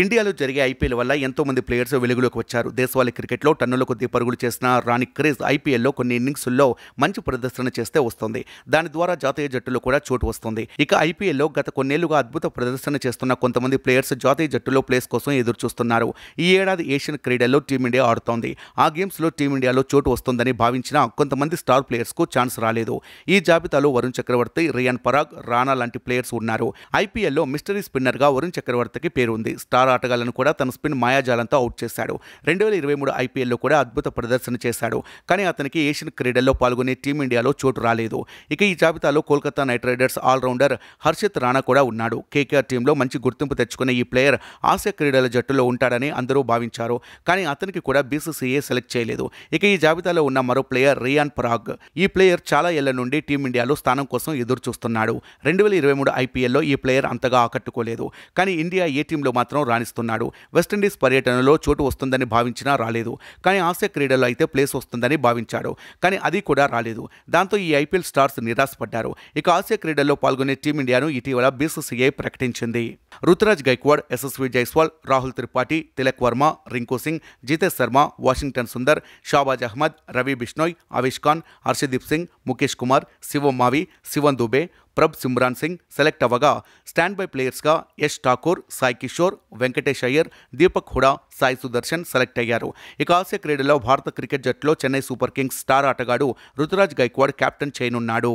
ఇండియాలో జరిగే ఐపీఎల్ వల్ల ఎంతో మంది ప్లేయర్స్ వెలుగులోకి వచ్చారు దేశవాళి క్రికెట్లో టన్నుల కొద్ది పరుగులు చేసిన రాణి క్రేజ్ ఐపీఎల్లో కొన్ని ఇన్నింగ్స్ల్లో మంచి ప్రదర్శన చేస్తే వస్తుంది దాని ద్వారా జాతీయ జట్టులో కూడా చోటు వస్తుంది ఇక ఐపీఎల్లో గత కొన్నేళ్లుగా అద్భుత ప్రదర్శన చేస్తున్న కొంతమంది ప్లేయర్స్ జాతీయ జట్టులో ప్లేస్ కోసం ఎదురు చూస్తున్నారు ఈ ఏడాది ఏషియన్ క్రీడల్లో టీమిండియా ఆడుతోంది ఆ గేమ్స్లో టీమిండియాలో చోటు వస్తుందని భావించిన కొంతమంది స్టార్ ప్లేయర్స్కు ఛాన్స్ రాలేదు ఈ జాబితాలో వరుణ్ చక్రవర్తి రియాన్ పరాగ్ రాణా లాంటి ప్లేయర్స్ ఉన్నారు ఐపీఎల్లో మిస్టరీ స్పిన్నర్గా వరుణ్ చక్రవర్తికి పేరుంది స్టార్ స్టార్ ఆటగాళ్లను కూడా తన స్పిన్ మాయాజాలంతో అవుట్ చేశాడు రెండు వేల ఇరవై మూడు ఐపీఎల్లో కూడా అద్భుత ప్రదర్శన చేశాడు కానీ అతనికి ఏషియన్ క్రీడల్లో పాల్గొనే టీమిండియాలో చోటు రాలేదు ఇక ఈ జాబితాలో Kolkata knight riders all rounder Harshit Rana కూడా ఉన్నాడు కేకేఆర్ టీంలో మంచి గుర్తింపు తెచ్చుకున్న ఈ ప్లేయర్ ఆసియా క్రీడల జట్టులో ఉంటాడని అందరూ భావించారు కానీ అతనికి కూడా బీసీసీఏ సెలెక్ట్ చేయలేదు ఇక ఈ జాబితాలో ఉన్న మరో ప్లేయర్ రియాన్ పరాగ్ ఈ ప్లేయర్ చాలా ఏళ్ల నుండి టీమిండియాలో స్థానం కోసం ఎదురు చూస్తున్నాడు రెండు వేల ఇరవై మూడు ఐపీఎల్లో ఈ ప్లేయర్ అంతగా ఆకట్టుకోలేదు కానీ ఇండియా ఏ టీంలో మాత్రం రాణిస్తున్నాడు వెస్టిండీస్ పర్యటనలో చోటు వస్తుందని భావించినా రాలేదు కానీ ఆసియా క్రీడల్లో అయితే ప్లేస్ వస్తుందని భావించాడు కానీ అది కూడా రాలేదు దాంతో ఈ ఐపీఎల్ స్టార్స్ నిరాశపడ్డారు ఇక ఆసియా క్రీడల్లో పాల్గొనే టీమిండియాను ఇటీవల బీసీసీఐ ప్రకటించింది రుతురాజ్ గైక్వాడ్ ఎస్ఎస్వి Jaiswal Rahul Tripathi Tilak Varma Rinku Singh Jitesh Sharma Washington Sundar Shahbaz Ahmed Ravi Bishnoi Avesh Khan Arshdeep Singh Mukesh Kumar Shivam Mavi Shivam Dube Prabhsimran Singh select అవ్వగా స్టాండ్ బై ప్లేయర్స్గా యష్ ఠాకూర్ సాయి కిషోర్ వెంకటేష్ అయ్యర్ దీపక్ హుడా సాయి సుదర్శన్ సెలెక్ట్ అయ్యారు ఇక ఆసియా క్రీడలో భారత క్రికెట్ జట్టులో చెన్నై సూపర్ కింగ్స్ స్టార్ ఆటగాడు రుతురాజ్ గైక్వాడ్ కెప్టెన్ చేయనున్నాడు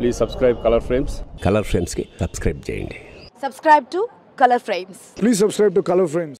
please subscribe colour frames colour కి సబ్స్క్రైబ్ చేయండి subscribe to colour frames please subscribe to colour frames